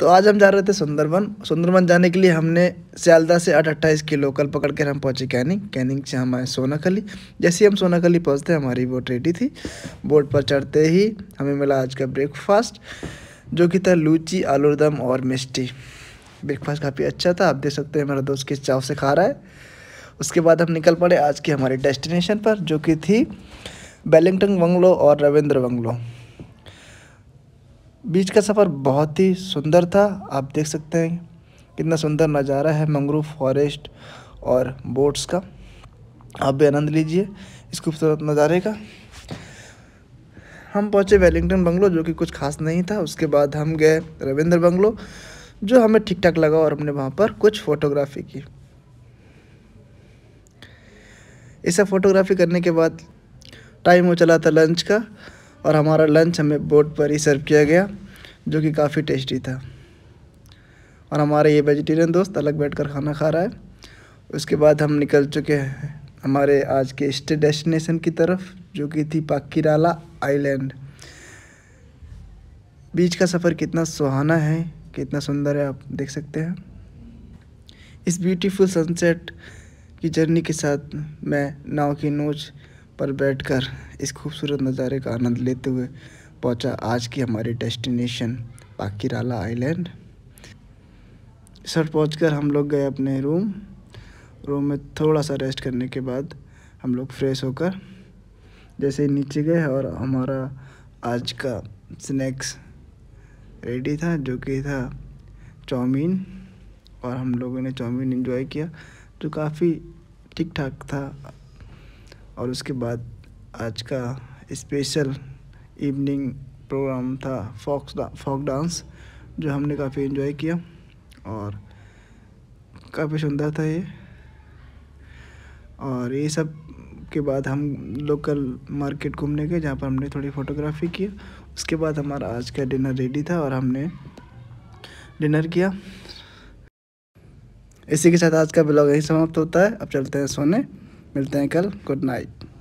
तो आज हम जा रहे थे सुंदरबन सुंदरबन जाने के लिए हमने सियालदा से आठ अट्ठाईस की लोकल पकड़ कर हम पहुँचे कैनिंग कैनिंग से हम आए सोनाखली जैसे ही हम सोनाखली पहुँचते हमारी बोट रेडी थी बोट पर चढ़ते ही हमें मिला आज का ब्रेकफास्ट जो कि था लूची आलूदम और मिस्टी ब्रेकफास्ट काफ़ी अच्छा था आप देख सकते हैं मेरा दोस्त किस चाव से खा रहा है उसके बाद हम निकल पड़े आज की हमारी डेस्टिनेशन पर जो कि थी बेलिंगटन बंगलो और रविंद्र बंगलो बीच का सफ़र बहुत ही सुंदर था आप देख सकते हैं कितना सुंदर नज़ारा है मंगरू फॉरेस्ट और बोट्स का आप भी आनंद लीजिए इस खूबसूरत नज़ारे का हम पहुँचे वेलिंगटन बंगलो जो कि कुछ खास नहीं था उसके बाद हम गए रविंद्र बंगलो जो हमें ठीक ठाक लगा और हमने वहाँ पर कुछ फ़ोटोग्राफी की इसे फ़ोटोग्राफी करने के बाद टाइम हो चला था लंच का और हमारा लंच हमें बोट पर ही सर्व किया गया जो कि काफ़ी टेस्टी था और हमारे ये वेजिटेरियन दोस्त अलग बैठकर खाना खा रहा है उसके बाद हम निकल चुके हैं हमारे आज के इष्ट डेस्टिनेशन की तरफ जो कि थी पाकिराला आइलैंड बीच का सफ़र कितना सुहाना है कितना सुंदर है आप देख सकते हैं इस ब्यूटीफुल सनसेट की जर्नी के साथ मैं नाव की नोच पर बैठकर इस खूबसूरत नज़ारे का आनंद लेते हुए पहुंचा आज की हमारी डेस्टिनेशन पाकिराला आइलैंड सर पहुंचकर हम लोग गए अपने रूम रूम में थोड़ा सा रेस्ट करने के बाद हम लोग फ्रेश होकर जैसे ही नीचे गए और हमारा आज का स्नैक्स रेडी था जो कि था चाउमीन और हम लोगों ने चाउमीन इन्जॉय किया जो काफ़ी ठीक ठाक था और उसके बाद आज का स्पेशल इवनिंग प्रोग्राम था फॉक्स फॉक डांस जो हमने काफ़ी इन्जॉय किया और काफ़ी सुंदर था ये और ये सब के बाद हम लोकल मार्केट घूमने गए जहाँ पर हमने थोड़ी फ़ोटोग्राफी की उसके बाद हमारा आज का डिनर रेडी था और हमने डिनर किया इसी के साथ आज का ब्लॉग यही समाप्त होता है अब चलते हैं सोने मिलते हैं कल गुड नाइट